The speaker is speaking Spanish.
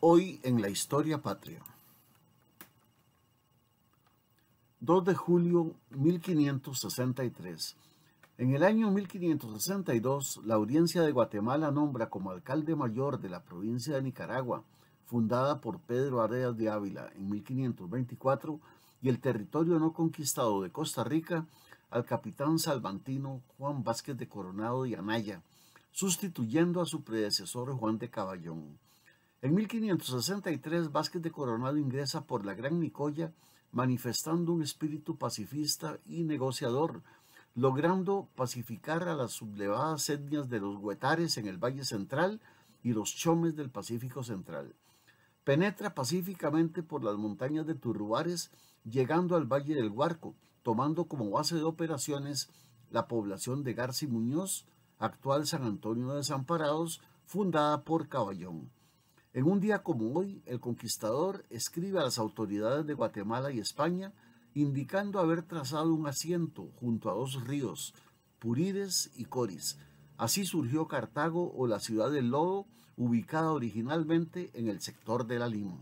Hoy en la historia patria. 2 de julio 1563. En el año 1562, la Audiencia de Guatemala nombra como alcalde mayor de la provincia de Nicaragua, fundada por Pedro Areas de Ávila en 1524, y el territorio no conquistado de Costa Rica al capitán salvantino Juan Vázquez de Coronado y Anaya, sustituyendo a su predecesor Juan de Caballón. En 1563, Vázquez de Coronado ingresa por la Gran Nicoya manifestando un espíritu pacifista y negociador, logrando pacificar a las sublevadas etnias de los huetares en el Valle Central y los chomes del Pacífico Central. Penetra pacíficamente por las montañas de Turruares, llegando al Valle del Huarco, tomando como base de operaciones la población de Garci Muñoz, actual San Antonio de Desamparados, fundada por Caballón. En un día como hoy, el conquistador escribe a las autoridades de Guatemala y España indicando haber trazado un asiento junto a dos ríos, Purides y Coris. Así surgió Cartago o la ciudad del lodo, ubicada originalmente en el sector de la Lima.